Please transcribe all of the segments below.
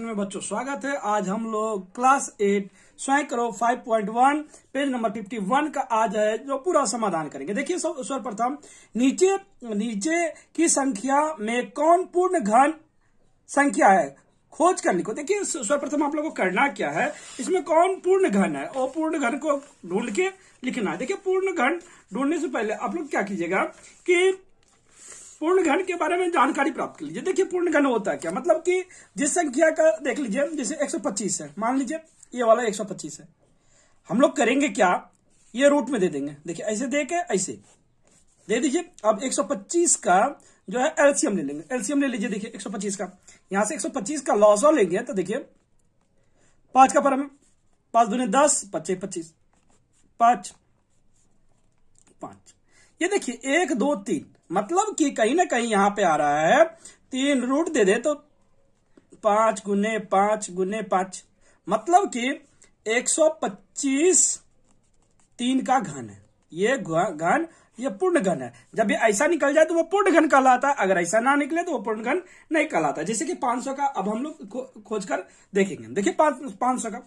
में बच्चों स्वागत है आज हम लोग क्लास एट स्वयं करो वन पेज नंबर वन का आज है जो पूरा समाधान करेंगे देखिए सब सर्वप्रथम नीचे नीचे की संख्या में कौन पूर्ण घन संख्या है खोज कर लिखो देखिए सर्वप्रथम आप लोगों को करना क्या है इसमें कौन पूर्ण घन है और पूर्ण घन को ढूंढ के लिखना है देखिये पूर्ण घन ढूंढने से पहले आप लोग क्या कीजिएगा कि पूर्ण घन के बारे में जानकारी प्राप्त कर लीजिए देखिए पूर्ण घन होता है क्या मतलब कि जिस संख्या का देख लीजिए जैसे 125 है मान लीजिए ये वाला 125 है हम लोग करेंगे क्या ये रूट में दे देंगे देखिए ऐसे दे के ऐसे दे दीजिए अब 125 का जो है एल्सियम ले लेंगे एल्सियम ले लीजिए देखिए 125 का यहां से 125 का लॉसो लेंगे तो देखिये पांच का परम पांच दूने दस पच्चीस पच्चीस पांच पांच ये देखिए एक दो तीन मतलब कि कहीं ना कहीं यहां पे आ रहा है तीन रूट दे दे तो पांच गुने पांच गुने पांच मतलब कि 125 तीन का घन है ये घन ये पूर्ण घन है जब ये ऐसा निकल जाए तो वो पूर्ण घन कहलाता है अगर ऐसा ना निकले तो वो पूर्ण घन नहीं कहलाता जैसे कि 500 का अब हम लोग खो, खोज कर देखेंगे देखिए पांच सौ का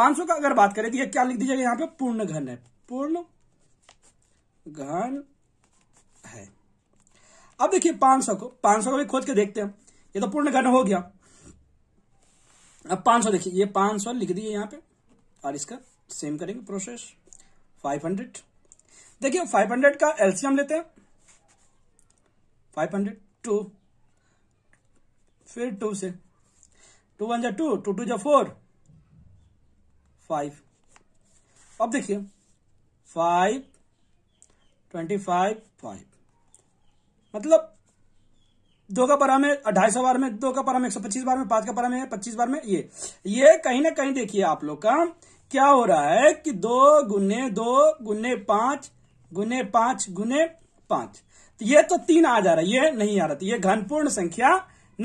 पांच का अगर बात करें तो ये क्या लिख दीजिएगा यहाँ पे पूर्ण घन है पूर्ण घन है अब देखिए 500 को 500 को भी खोज के देखते हैं ये तो पूर्ण घन हो गया अब 500 देखिए ये 500 लिख दिए यहां पे और इसका सेम करेंगे प्रोसेस 500 देखिए 500 का एल्सियम लेते हैं 500 हंड्रेड टू फिर टू से टू वन जा टू टू टू जा फोर फाइव अब देखिए फाइव ट्वेंटी फाइव फाइव मतलब दो का पारा में ढाई सौ बार में दो का पारा में एक सौ पच्चीस बार में पांच का पारा में पच्चीस बार में ये ये कहीं ना कहीं देखिए आप लोग का क्या हो रहा है कि दो गुने दो गुने पांच गुने पांच गुने पांच तो ये तो तीन आ जा रहा है ये नहीं आ रहा तो ये घनपूर्ण संख्या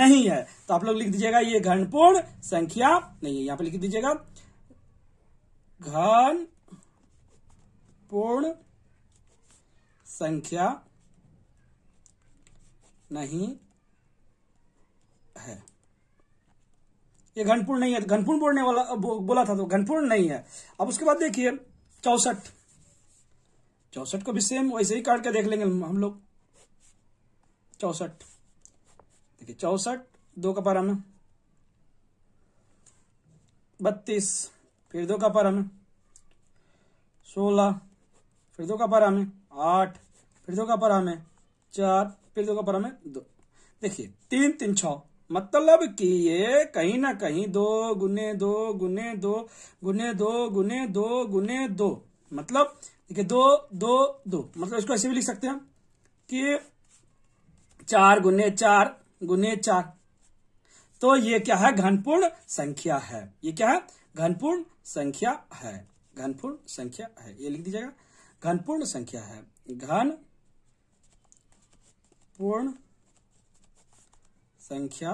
नहीं है तो आप लोग लिख दीजिएगा ये घनपूर्ण संख्या नहीं है यहां पर लिख दीजिएगा घन पूर्ण संख्या नहीं है ये घनपूर्ण नहीं है तो घनपूर्ण बोलने वाला बोला था तो घनपूर्ण नहीं है अब उसके बाद देखिए चौसठ चौसठ को भी सेम वैसे ही काट के देख लेंगे हम लोग चौसठ देखिए चौसठ दो का पारा में बत्तीस फिर दो का पारा में सोलह फिर दो का पारा में आठ फिर दो का पारा में चार फिर दो का भरम है दो देखिए तीन तीन छ मतलब कि ये कहीं ना कहीं दो गुने दो गुने दो गुने दो गुने दो गुने दो मतलब देखिए दो दो दो मतलब इसको ऐसे भी लिख सकते हैं कि चार गुने चार गुने चार तो ये क्या है घनपूर्ण संख्या है ये क्या है घनपूर्ण संख्या है घनपूर्ण संख्या है ये लिख दीजिएगा घनपूर्ण संख्या है घन पूर्ण संख्या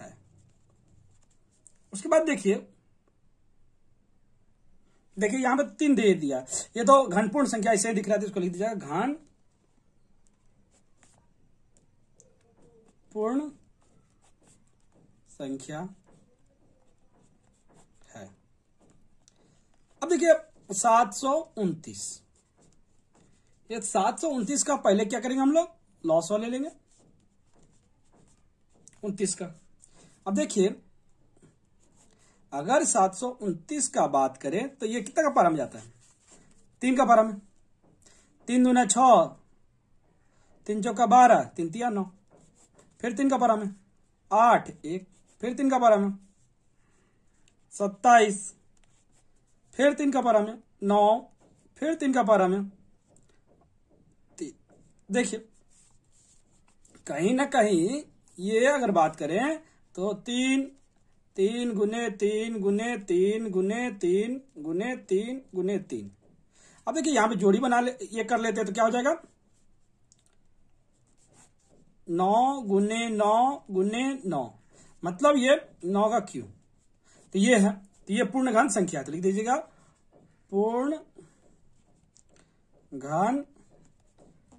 है उसके बाद देखिए देखिए यहां पे तीन दे दिया ये तो घनपूर्ण संख्या ऐसे दिख रहा था तो इसको लिख दीजिएगा घन पूर्ण संख्या है अब देखिए सात सौ उनतीस ये सात सौ उनतीस का पहले क्या करेंगे हम लोग लॉस वाले लेंगे उनतीस का अब देखिए अगर सात सौ उनतीस का बात करें तो ये कितना का पारा में जाता है तीन का पारा में तीन दूना छ तीन चौका बारह तीन तिया नौ फिर तीन का पारा में आठ एक फिर तीन का पारा में सत्ताईस फिर तीन का पारा में नौ फिर तीन का पारा में देखिए कहीं ना कहीं ये अगर बात करें तो तीन तीन गुने तीन गुने तीन गुने तीन गुने तीन गुने तीन अब देखिए यहां पे जोड़ी बना ले ये कर लेते हैं तो क्या हो जाएगा नौ गुने नौ गुने नौ मतलब ये नौ का क्यू तो ये है तो ये पूर्ण घन संख्या तो लिख दीजिएगा पूर्ण घन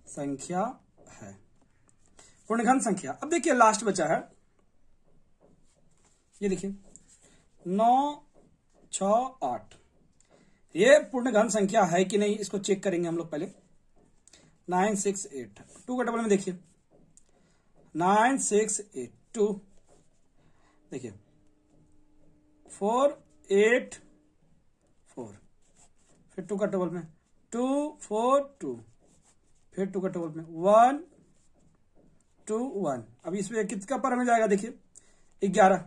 संख्या है पूर्णघन संख्या अब देखिए लास्ट बचा है ये देखिए नौ छ आठ ये पूर्णघन संख्या है कि नहीं इसको चेक करेंगे हम लोग पहले नाइन सिक्स एट टू का डबल में देखिए नाइन सिक्स एट टू देखिए फोर एट फोर फिर टू का डबल में टू फोर टू फिर टू का डबल में वन टू वन अब इसमें किसका पर में जाएगा देखिए ग्यारह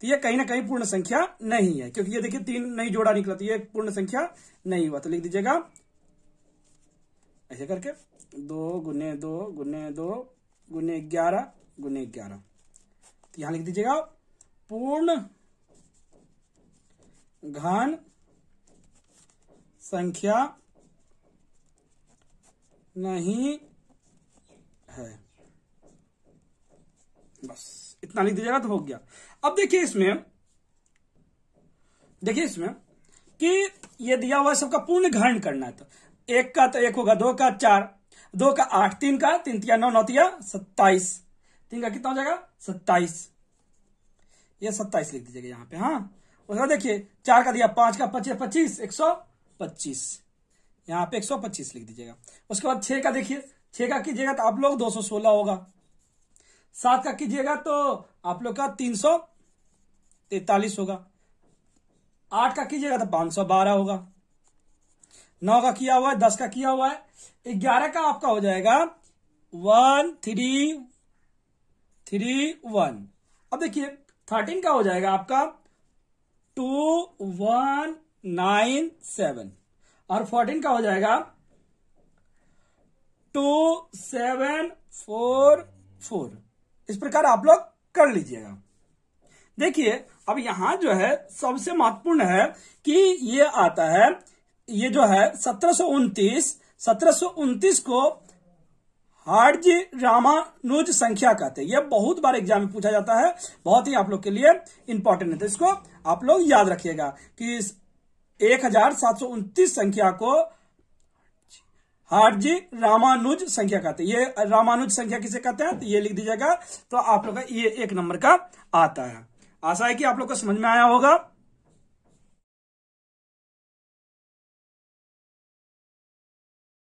तो ये कहीं ना कहीं पूर्ण संख्या नहीं है क्योंकि ये देखिए तीन नहीं जोड़ा निकला तो ये पूर्ण संख्या नहीं हुआ तो लिख दीजिएगा ऐसे करके दो गुने दो गुने दो गुने ग्यारह गुने ग्यारह तो यहां लिख दीजिएगा पूर्ण घन संख्या नहीं है बस इतना लिख दीजिएगा तो हो गया अब देखिए इसमें देखिए इसमें कि ये दिया हुआ सबका पूर्ण ग्रहण करना है तो एक का तो एक होगा दो का चार दो का आठ तीन का तीन तिया नौ नौतिया सत्ताईस तीन का कितना हो जाएगा सत्ताईस ये सत्ताईस लिख दीजिएगा यहाँ पे हाँ उसका देखिए चार का दिया पांच का पच्चीस पच्चीस एक सौ पच्चीस यहाँ पे 125 लिख दीजिएगा उसके बाद छह का देखिए छह का कीजिएगा तो आप लोग 216 होगा सात का कीजिएगा तो आप लोग का तीन सौ तैतालीस होगा आठ का कीजिएगा तो पांच सौ बारह होगा नौ का किया हुआ है दस का किया हुआ है ग्यारह का आपका हो जाएगा वन थ्री थ्री वन अब देखिए थर्टीन का हो जाएगा आपका टू वन नाइन सेवन और फोर्टीन का हो जाएगा टू सेवन फोर फोर इस प्रकार आप लोग कर लीजिएगा देखिए अब यहां जो है सबसे महत्वपूर्ण है कि ये आता है ये जो है सत्रह सत्रह को हार्ज रामानुज संख्या कहते हैं यह बहुत बार एग्जाम में पूछा जाता है बहुत ही आप लोग के लिए इंपॉर्टेंट है तो इसको आप लोग याद रखिएगा कि एक हजार सात सौ उनतीस संख्या को हार्जी रामानुज संख्या कहते हैं ये रामानुज संख्या किसे कहते हैं तो ये लिख दीजिएगा तो आप लोग का ये एक नंबर का आता है आशा है कि आप लोग को समझ में आया होगा